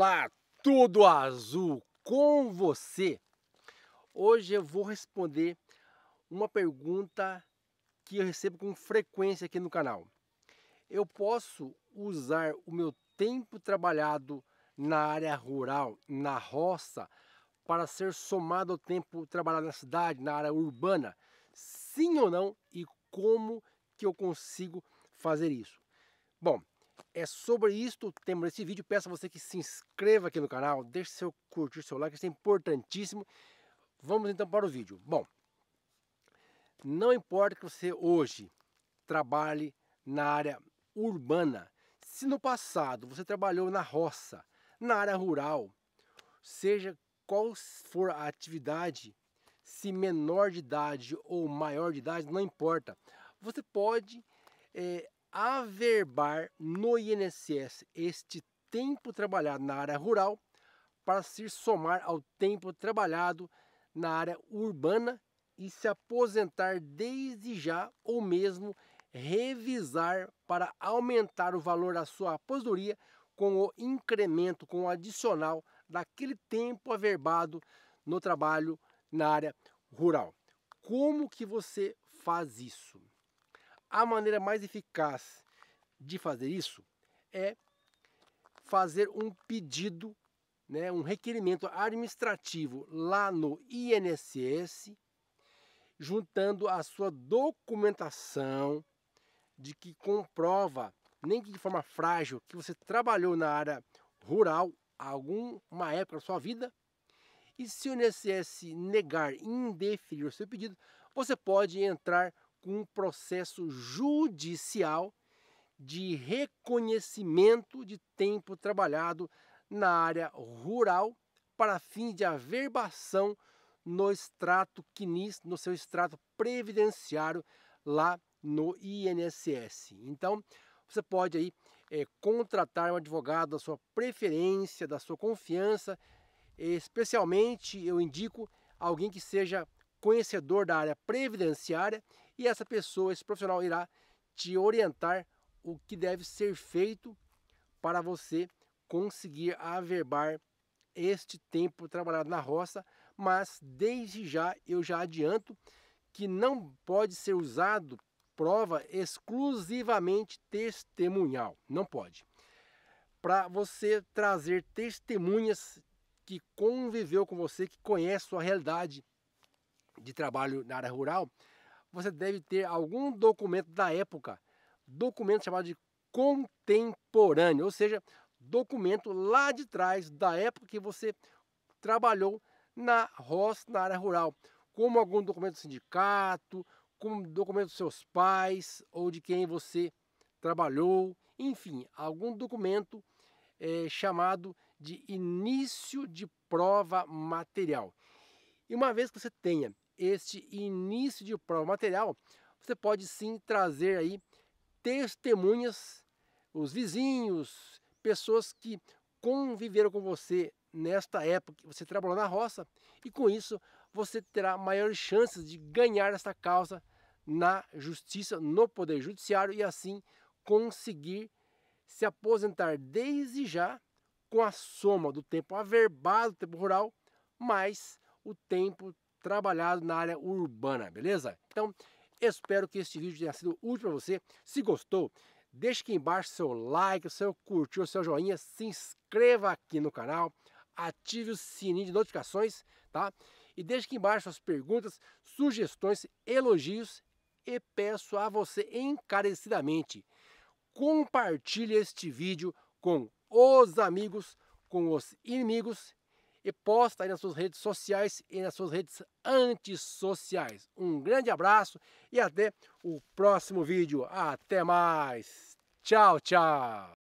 Olá, tudo azul com você. Hoje eu vou responder uma pergunta que eu recebo com frequência aqui no canal. Eu posso usar o meu tempo trabalhado na área rural, na roça, para ser somado ao tempo trabalhado na cidade, na área urbana? Sim ou não? E como que eu consigo fazer isso? Bom, é sobre isto o tema desse vídeo. Peço a você que se inscreva aqui no canal, deixe seu curtir, seu like, isso é importantíssimo. Vamos então para o vídeo. Bom, não importa que você hoje trabalhe na área urbana, se no passado você trabalhou na roça, na área rural, seja qual for a atividade, se menor de idade ou maior de idade, não importa. Você pode é, averbar no INSS este tempo trabalhado na área rural para se somar ao tempo trabalhado na área urbana e se aposentar desde já ou mesmo revisar para aumentar o valor da sua aposentadoria com o incremento, com o adicional daquele tempo averbado no trabalho na área rural. Como que você faz isso? A maneira mais eficaz de fazer isso é fazer um pedido, né, um requerimento administrativo lá no INSS, juntando a sua documentação de que comprova, nem que de forma frágil, que você trabalhou na área rural alguma época da sua vida. E se o INSS negar indeferir o seu pedido, você pode entrar com um processo judicial de reconhecimento de tempo trabalhado na área rural para fim de averbação no extrato CNIS, no seu extrato previdenciário lá no INSS. Então, você pode aí é, contratar um advogado da sua preferência, da sua confiança. Especialmente eu indico alguém que seja conhecedor da área previdenciária e essa pessoa, esse profissional, irá te orientar o que deve ser feito para você conseguir averbar este tempo trabalhado na roça, mas desde já eu já adianto que não pode ser usado prova exclusivamente testemunhal, não pode. Para você trazer testemunhas que conviveu com você, que conhece sua realidade, de trabalho na área rural, você deve ter algum documento da época, documento chamado de contemporâneo, ou seja, documento lá de trás da época que você trabalhou na roça, na área rural, como algum documento do sindicato, como documento dos seus pais ou de quem você trabalhou, enfim, algum documento é, chamado de início de prova material. E uma vez que você tenha este início de prova material, você pode sim trazer aí testemunhas, os vizinhos, pessoas que conviveram com você nesta época que você trabalhou na roça e com isso você terá maiores chances de ganhar esta causa na justiça, no poder judiciário e assim conseguir se aposentar desde já com a soma do tempo averbado, do tempo rural, mais o tempo trabalhado na área urbana, beleza? Então, espero que este vídeo tenha sido útil para você. Se gostou, deixe aqui embaixo seu like, seu curtir, seu joinha, se inscreva aqui no canal, ative o sininho de notificações, tá? E deixe aqui embaixo suas perguntas, sugestões, elogios e peço a você encarecidamente, compartilhe este vídeo com os amigos, com os inimigos e posta aí nas suas redes sociais e nas suas redes antissociais. Um grande abraço e até o próximo vídeo. Até mais. Tchau, tchau.